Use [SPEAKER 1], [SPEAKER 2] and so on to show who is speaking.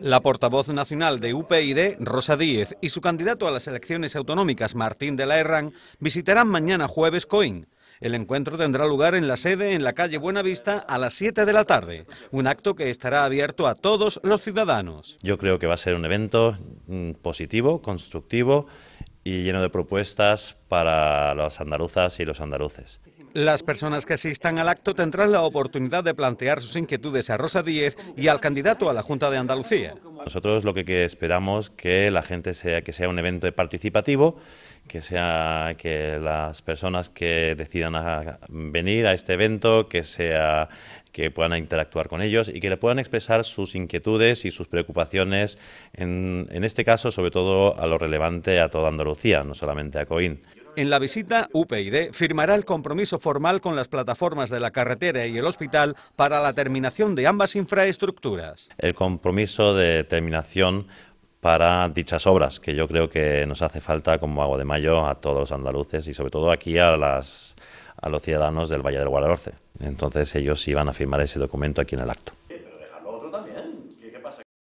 [SPEAKER 1] La portavoz nacional de UPyD, Rosa Díez, y su candidato a las elecciones autonómicas, Martín de la Herrán, visitarán mañana jueves COIN. El encuentro tendrá lugar en la sede en la calle Buenavista a las 7 de la tarde, un acto que estará abierto a todos los ciudadanos.
[SPEAKER 2] Yo creo que va a ser un evento mm, positivo, constructivo y lleno de propuestas para las andaluzas y los andaluces.
[SPEAKER 1] Las personas que asistan al acto tendrán la oportunidad de plantear sus inquietudes a Rosa Díez y al candidato a la Junta de Andalucía.
[SPEAKER 2] Nosotros lo que esperamos que la gente sea, que sea un evento participativo, que sea que las personas que decidan venir a este evento, que sea que puedan interactuar con ellos y que le puedan expresar sus inquietudes y sus preocupaciones, en, en este caso sobre todo a lo relevante a toda Andalucía, no solamente a Coín.
[SPEAKER 1] En la visita, UPyD firmará el compromiso formal con las plataformas de la carretera y el hospital para la terminación de ambas infraestructuras.
[SPEAKER 2] El compromiso de terminación para dichas obras, que yo creo que nos hace falta como agua de mayo a todos los andaluces y sobre todo aquí a, las, a los ciudadanos del Valle del Guadalhorce.
[SPEAKER 1] Entonces ellos iban a firmar ese documento aquí en el acto.